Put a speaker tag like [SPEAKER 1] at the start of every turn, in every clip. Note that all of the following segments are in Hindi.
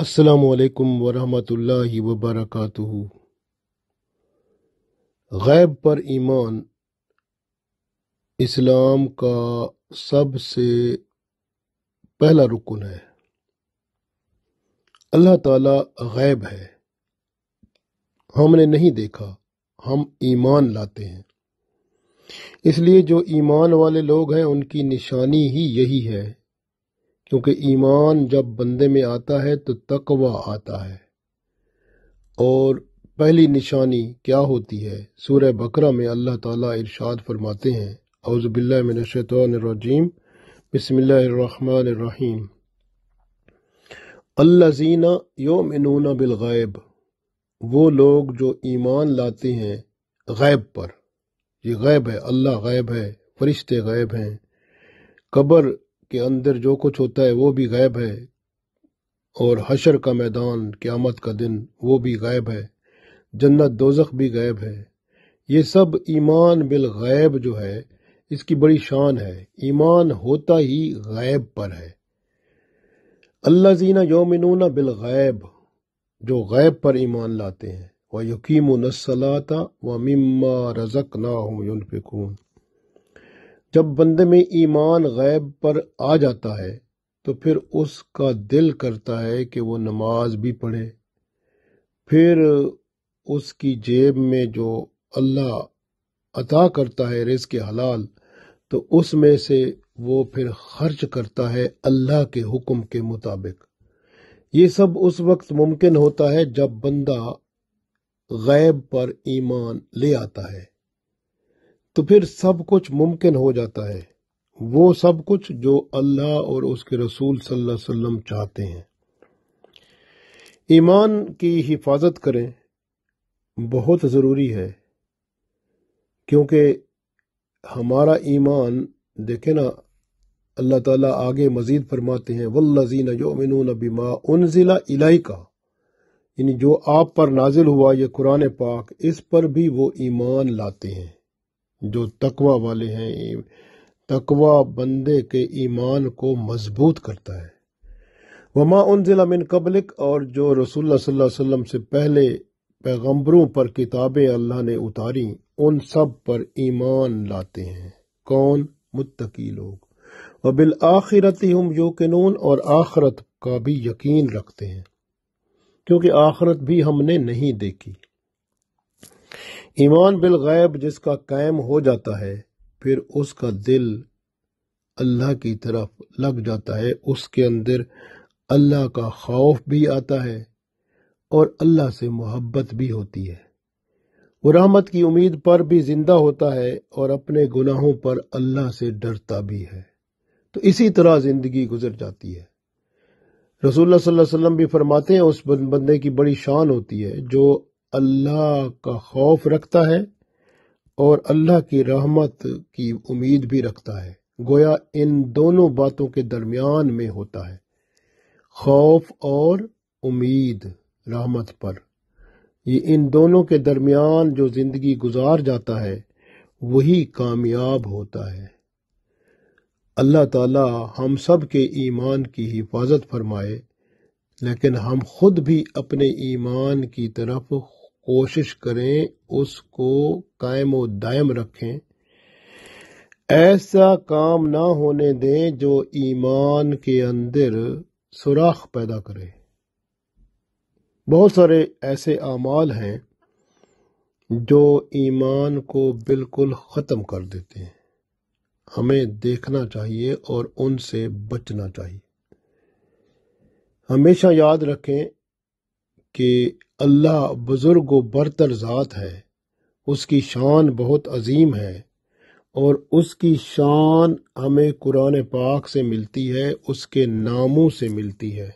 [SPEAKER 1] असलकम वरहमतुल्लि वबरक गैब पर ईमान इस्लाम का सबसे पहला रुकन है अल्लाह ताला गैब है हमने नहीं देखा हम ईमान लाते हैं इसलिए जो ईमान वाले लोग हैं उनकी निशानी ही यही है क्योंकि ईमान जब बंदे में आता है तो तकवा आता है और पहली निशानी क्या होती है सूर्य बकरा में अल्लाह ताला इरशाद फरमाते हैं अउज़बिल्लिनशतरजीम बसमीम अल्लाजीना बिल बिलगैब वो लोग जो ईमान लाते हैं गैब पर ये गैब है अल्लाह गैब है फरिश्ते गैब हैं कब्र के अंदर जो कुछ होता है वो भी गायब है और हशर का मैदान क़्यामत का दिन वो भी गायब है जन्नत दोजख भी गायब है ये सब ईमान बिल गैब जो है इसकी बड़ी शान है ईमान होता ही गैब पर है अल्लाह जीना योमिन गायब जो गैब पर ईमान लाते हैं वह यकीम नसलाता व मिम्मा रज़क ना हूँ जब बंदे में ईमान गैब पर आ जाता है तो फिर उसका दिल करता है कि वो नमाज भी पढ़े फिर उसकी जेब में जो अल्लाह अता करता है रिज के हलाल तो उसमें से वो फिर खर्च करता है अल्लाह के हुक्म के मुताबिक ये सब उस वक्त मुमकिन होता है जब बंदा गैब पर ईमान ले आता है तो फिर सब कुछ मुमकिन हो जाता है वो सब कुछ जो अल्लाह और उसके रसूल सल्लल्लाहु अलैहि वसल्लम चाहते हैं ईमान की हिफाजत करें बहुत ज़रूरी है क्योंकि हमारा ईमान देखे ना अल्लाह ताला आगे मज़ीद फरमाते हैं वल्लजीन योमिन बिमा उन ज़िला इलाई का यानी जो आप पर नाजिल हुआ ये कुरान पाक इस पर भी वो ईमान लाते हैं जो तकवा वाले हैं तकवा बंदे के ईमान को मजबूत करता है वमा उन ज़िला मिन कबलिक और जो रसूल से पहले पैगम्बरों पर किताबें अल्लाह ने उतारी उन सब पर ईमान लाते हैं कौन मुत्तकी लोग बिल आखिरत हम योकिन और आखरत का भी यकीन रखते हैं क्योंकि आखरत भी हमने नहीं देखी ईमान गैब जिसका कायम हो जाता है फिर उसका दिल अल्लाह की तरफ लग जाता है उसके अंदर अल्लाह का खौफ भी आता है और अल्लाह से मोहब्बत भी होती है वो रहमत की उम्मीद पर भी जिंदा होता है और अपने गुनाहों पर अल्लाह से डरता भी है तो इसी तरह जिंदगी गुजर जाती है रसूलुल्लाह सल्लल्लाहु अलैहि वसल्लम भी फरमाते हैं उस बंदे की बड़ी शान होती है जो अल्लाह का खौफ रखता है और अल्लाह की रहमत की उम्मीद भी रखता है गोया इन दोनों बातों के दरमियान में होता है खौफ और उम्मीद रहमत पर ये इन दोनों के दरमियान जो जिंदगी गुजार जाता है वही कामयाब होता है अल्लाह ताला हम सब के ईमान की हिफाजत फरमाए लेकिन हम खुद भी अपने ईमान की तरफ कोशिश करें उसको कायम और दायम रखें ऐसा काम ना होने दें जो ईमान के अंदर सुराख पैदा करे बहुत सारे ऐसे अमाल हैं जो ईमान को बिल्कुल ख़त्म कर देते हैं हमें देखना चाहिए और उनसे बचना चाहिए हमेशा याद रखें कि अल्लाह बुज़ुर्ग व बरतर ज़ात है उसकी शान बहुत अजीम है और उसकी शान हमें कुरान पाक से मिलती है उसके नामों से मिलती है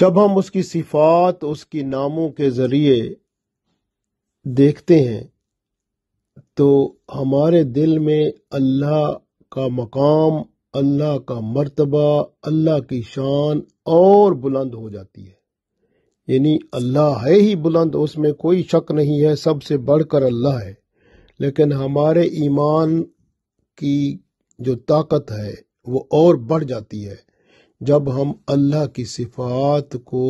[SPEAKER 1] जब हम उसकी सिफात उसकी नामों के ज़रिए देखते हैं तो हमारे दिल में अल्लाह का मकाम अल्लाह का मर्तबा अल्लाह की शान और बुलंद हो जाती है यानी अल्लाह है ही बुलंद उसमें कोई शक नहीं है सबसे बढ़कर अल्लाह है लेकिन हमारे ईमान की जो ताकत है वो और बढ़ जाती है जब हम अल्लाह की सिफात को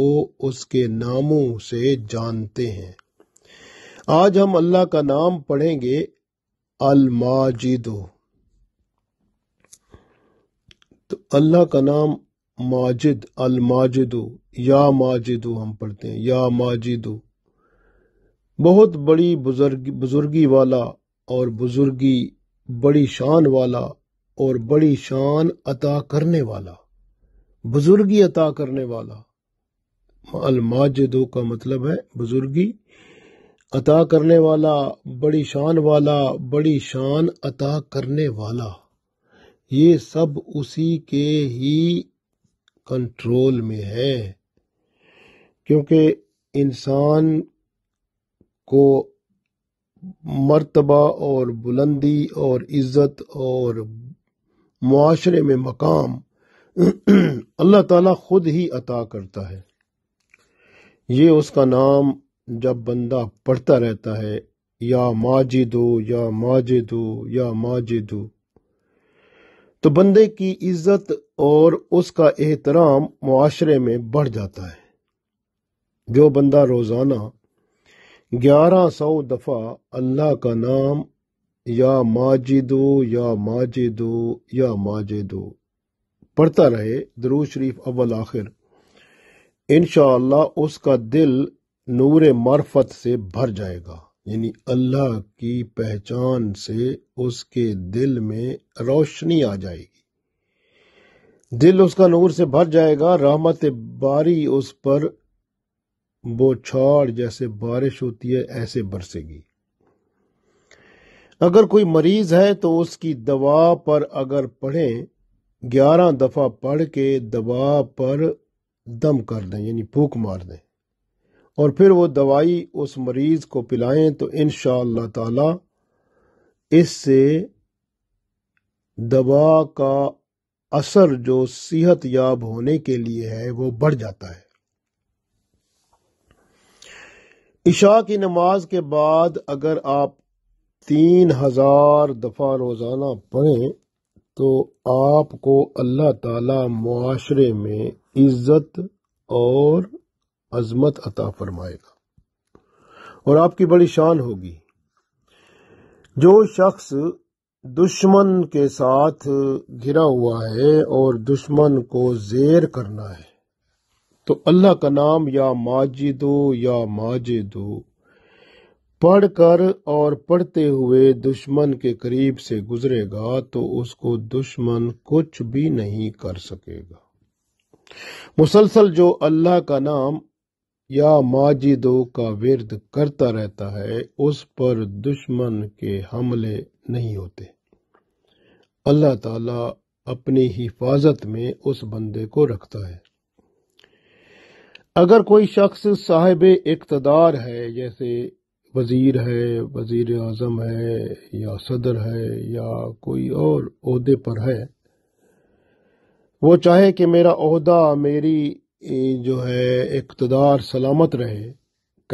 [SPEAKER 1] उसके नामों से जानते हैं आज हम अल्लाह का नाम पढ़ेंगे अलमाजिदो तो अल्लाह का नाम माजिद अलमाजिदो या माजिदो हम पढ़ते हैं या माजिदो बहुत बड़ी बुजुर्ग बुजुर्गी वाला और बुजुर्गी बड़ी शान वाला और बड़ी शान अता करने वाला बुजुर्गी अता करने वाला अलमाजिदो का मतलब है बुजुर्गी अता करने वाला बड़ी शान वाला बड़ी शान अता करने वाला ये सब उसी के ही कंट्रोल में है क्योंकि इंसान को मरतबा और बुलंदी और इज़्ज़त और माशरे में मकाम अल्लाह ताला खुद ही अता करता है ये उसका नाम जब बंदा पढ़ता रहता है या माजिदो या माजिदो या माजिदो तो बंदे की इज्जत और उसका एहतराम माशरे में बढ़ जाता है जो बंदा रोज़ाना ग्यारह सौ दफ़ा अल्लाह का नाम या माजिदो या माजिदो या माजिदो पढ़ता रहे दरू शरीफ अव्वल आखिर इन उसका दिल नूर मार्फत से भर जाएगा यानी अल्लाह की पहचान से उसके दिल में रोशनी आ जाएगी दिल उसका नूर से भर जाएगा रहमत बारी उस पर बौछार जैसे बारिश होती है ऐसे बरसेगी अगर कोई मरीज है तो उसकी दवा पर अगर पढ़ें ग्यारह दफ़ा पढ़ के दवा पर दम कर दें यानी फूक मार दें और फिर वो दवाई उस मरीज को पिलाएं तो इन ताला इससे दवा का असर जो सेहत याब होने के लिए है वो बढ़ जाता है इशा की नमाज के बाद अगर आप तीन हजार दफ़ा रोज़ाना पढ़ें तो आपको अल्लाह ताला माशरे में इज्जत और अजमत अता फरमाएगा और आपकी बड़ी शान होगी जो शख्स दुश्मन के साथ घिरा हुआ है और दुश्मन को जेर करना है तो अल्लाह का नाम या माजिदो या माजिदो पढ़कर और पढ़ते हुए दुश्मन के करीब से गुजरेगा तो उसको दुश्मन कुछ भी नहीं कर सकेगा मुसलसल जो अल्लाह का नाम या माजिदो का विरद करता रहता है उस पर दुश्मन के हमले नहीं होते अल्लाह ताला अपनी हिफाजत में उस बंदे को रखता है अगर कोई शख्स साहिब इकतदार है जैसे वजीर है वजीर अजम है या सदर है या कोई और अहदे पर है वो चाहे कि मेरा अहदा मेरी जो है इकतदार सलामत रहे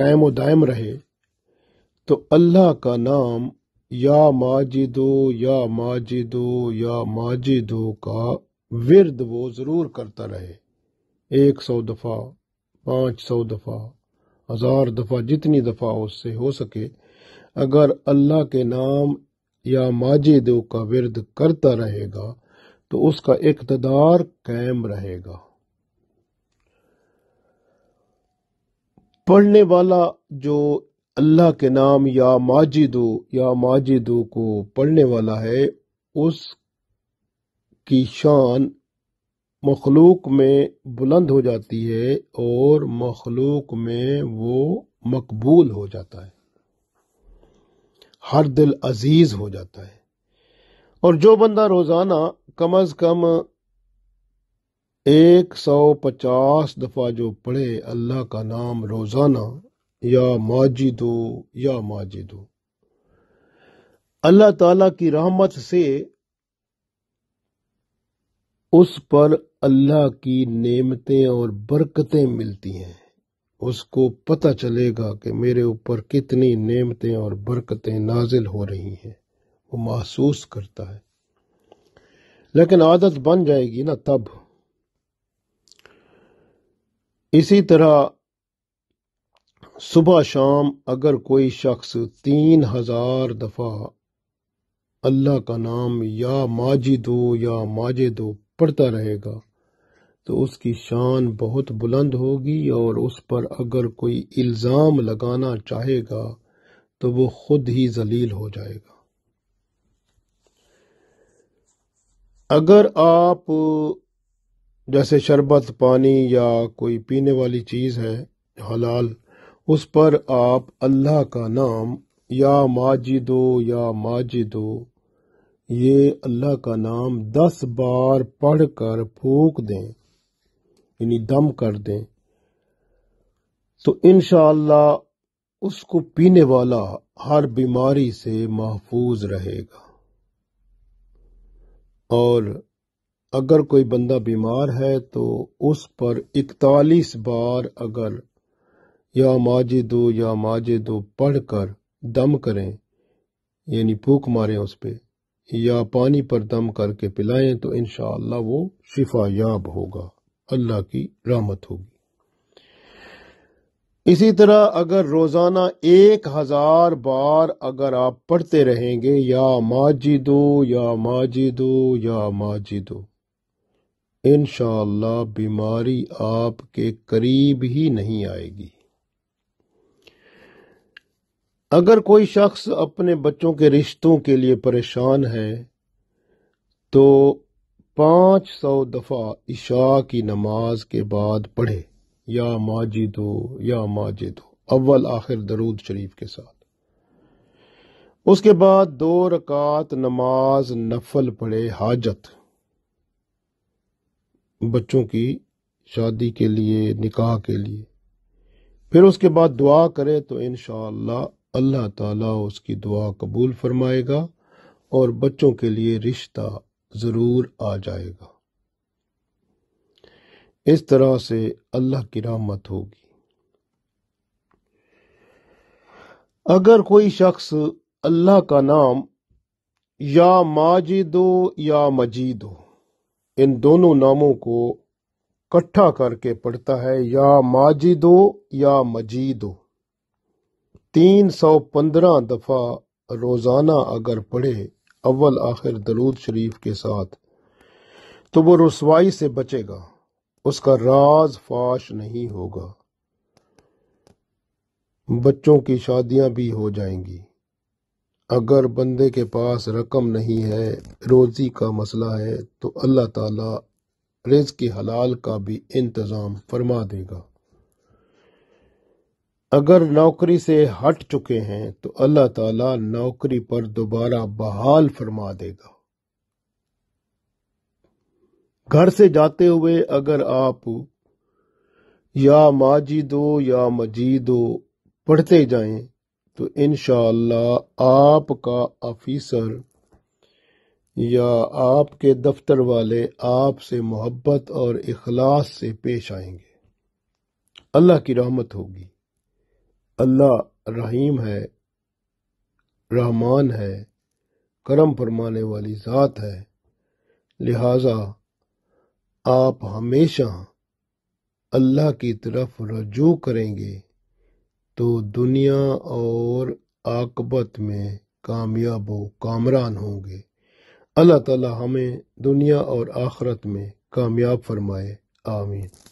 [SPEAKER 1] कायम दायम रहे तो अल्लाह का नाम या माजिदो या माजिदो या माजिदो का विरद वो ज़रूर करता रहे एक सौ दफ़ा पाँच सौ दफ़ा हजार दफ़ा जितनी दफ़ा उससे हो सके अगर अल्लाह के नाम या माजे देव का विरद करता रहेगा तो उसका इकतदार कायम रहेगा पढ़ने वाला जो अल्लाह के नाम या माजिदो या माजिदो को पढ़ने वाला है उसकी शान मखलूक में बुलंद हो जाती है और मखलूक में वो मकबूल हो जाता है हर दिल अजीज हो जाता है और जो बंदा रोज़ाना कम अज़ कम एक सौ पचास दफ़ा जो पढ़े अल्लाह का नाम रोज़ाना या हो या हो अल्लाह ताला की रहमत से उस पर अल्लाह की नेमतें और बरकतें मिलती हैं उसको पता चलेगा कि मेरे ऊपर कितनी नेमतें और बरकतें नाजिल हो रही हैं वो महसूस करता है लेकिन आदत बन जाएगी ना तब इसी तरह सुबह शाम अगर कोई शख्स तीन हजार दफ़ा अल्लाह का नाम या माजिदो या माजिदो पड़ता रहेगा तो उसकी शान बहुत बुलंद होगी और उस पर अगर कोई इल्ज़ाम लगाना चाहेगा तो वो खुद ही जलील हो जाएगा अगर आप जैसे शरबत पानी या कोई पीने वाली चीज़ है हलाल उस पर आप अल्लाह का नाम या माजिदो या माजिदो ये अल्लाह का नाम दस बार पढ़कर फूक दें यानी दम कर दें तो इनशाला उसको पीने वाला हर बीमारी से महफूज रहेगा और अगर कोई बंदा बीमार है तो उस पर इकतालीस बार अगर या माजे दो या माजे दो पढ़कर दम करें यानी फूक मारें उस पर या पानी पर दम करके पिलाएं तो इनशाला वो शिफा याब होगा अल्लाह की रहमत होगी इसी तरह अगर रोजाना एक हजार बार अगर आप पढ़ते रहेंगे या माजिदो या माजिदो या माजिदो इनशाला बीमारी आपके करीब ही नहीं आएगी अगर कोई शख्स अपने बच्चों के रिश्तों के लिए परेशान है तो 500 सौ दफ़ा इशा की नमाज के बाद पढ़े या माजिद हो या माजिद हो अव्वल आखिर दरूद शरीफ के साथ उसके बाद दो रकात नमाज नफल पढ़े हाजत बच्चों की शादी के लिए निकाह के लिए फिर उसके बाद दुआ करे तो इनशाला अल्लाह ताला उसकी दुआ कबूल फरमाएगा और बच्चों के लिए रिश्ता ज़रूर आ जाएगा इस तरह से अल्लाह की रहमत होगी अगर कोई शख्स अल्लाह का नाम या माजिदो या मजीदो इन दोनों नामों को इकट्ठा करके पढ़ता है या माजिदो या मजीदो तीन सौ पंद्रह दफ़ा रोज़ाना अगर पढ़े अव्वल आखिर दरूद शरीफ के साथ तो वो रसवाई से बचेगा उसका राज फाश नहीं होगा बच्चों की शादियां भी हो जाएंगी अगर बंदे के पास रकम नहीं है रोज़ी का मसला है तो अल्लाह ताला रिज के हलाल का भी इंतज़ाम फरमा देगा अगर नौकरी से हट चुके हैं तो अल्लाह ताला नौकरी पर दोबारा बहाल फरमा देगा घर से जाते हुए अगर आप या माजिदो या मजीदो पढ़ते जाएं तो इनशाला आपका ऑफिसर या आपके दफ्तर वाले आपसे मोहब्बत और इखलास से पेश आएंगे अल्लाह की रहमत होगी अल्लाह रहीम है रहमान है करम फरमाने वाली ज़ात है लिहाजा आप हमेशा अल्लाह की तरफ रजू करेंगे तो दुनिया और आकबत में कामयाब व कामरान होंगे अल्लाह ताला हमें दुनिया और आखरत में कामयाब फरमाए आमीन